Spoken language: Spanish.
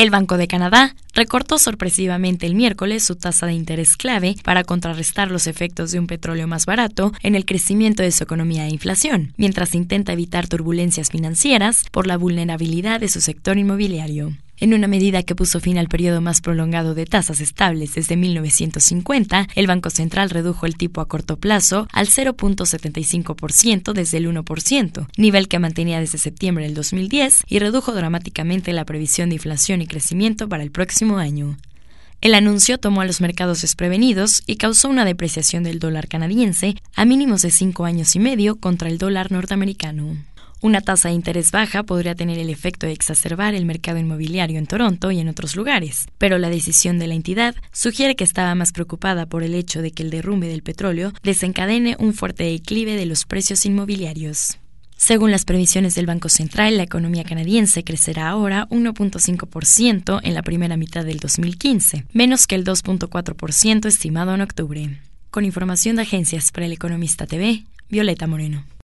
El Banco de Canadá recortó sorpresivamente el miércoles su tasa de interés clave para contrarrestar los efectos de un petróleo más barato en el crecimiento de su economía e inflación, mientras intenta evitar turbulencias financieras por la vulnerabilidad de su sector inmobiliario. En una medida que puso fin al periodo más prolongado de tasas estables desde 1950, el Banco Central redujo el tipo a corto plazo al 0.75% desde el 1%, nivel que mantenía desde septiembre del 2010 y redujo dramáticamente la previsión de inflación y crecimiento para el próximo año. El anuncio tomó a los mercados desprevenidos y causó una depreciación del dólar canadiense a mínimos de cinco años y medio contra el dólar norteamericano. Una tasa de interés baja podría tener el efecto de exacerbar el mercado inmobiliario en Toronto y en otros lugares, pero la decisión de la entidad sugiere que estaba más preocupada por el hecho de que el derrumbe del petróleo desencadene un fuerte declive de los precios inmobiliarios. Según las previsiones del Banco Central, la economía canadiense crecerá ahora 1.5% en la primera mitad del 2015, menos que el 2.4% estimado en octubre. Con información de agencias para el Economista TV, Violeta Moreno.